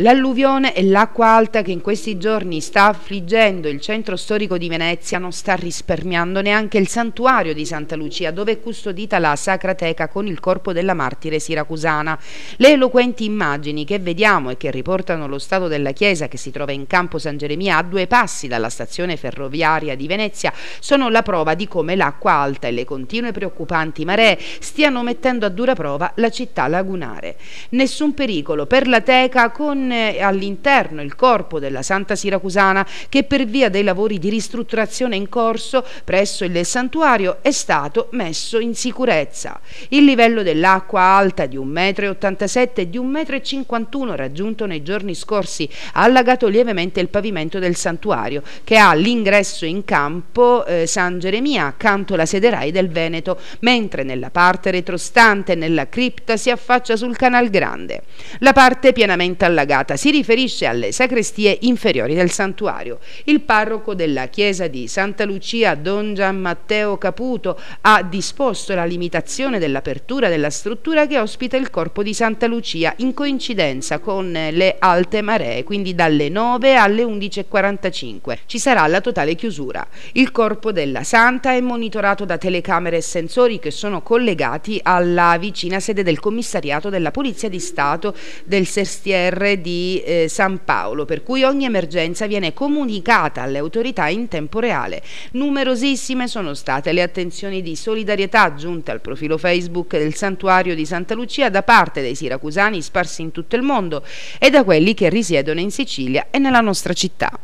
L'alluvione e l'acqua alta che in questi giorni sta affliggendo il centro storico di Venezia non sta risparmiando neanche il santuario di Santa Lucia dove è custodita la sacra teca con il corpo della martire siracusana. Le eloquenti immagini che vediamo e che riportano lo stato della chiesa che si trova in campo San Geremia a due passi dalla stazione ferroviaria di Venezia sono la prova di come l'acqua alta e le continue preoccupanti maree stiano mettendo a dura prova la città lagunare. Nessun pericolo per la teca con all'interno il corpo della Santa Siracusana che per via dei lavori di ristrutturazione in corso presso il santuario è stato messo in sicurezza. Il livello dell'acqua alta di 1,87 m e di 1,51 m raggiunto nei giorni scorsi ha allagato lievemente il pavimento del santuario che ha l'ingresso in campo eh, San Geremia accanto alla sederai del Veneto, mentre nella parte retrostante nella cripta si affaccia sul Canal Grande. La parte pienamente allagata indagata si riferisce alle sacrestie inferiori del santuario. Il parroco della chiesa di Santa Lucia, Don Gian Matteo Caputo, ha disposto la limitazione dell'apertura della struttura che ospita il corpo di Santa Lucia in coincidenza con le alte maree, quindi dalle 9 alle 11.45. Ci sarà la totale chiusura. Il corpo della Santa è monitorato da telecamere e sensori che sono collegati alla vicina sede del commissariato della Polizia di Stato del Sestiere di eh, San Paolo, per cui ogni emergenza viene comunicata alle autorità in tempo reale. Numerosissime sono state le attenzioni di solidarietà giunte al profilo Facebook del santuario di Santa Lucia da parte dei siracusani sparsi in tutto il mondo e da quelli che risiedono in Sicilia e nella nostra città.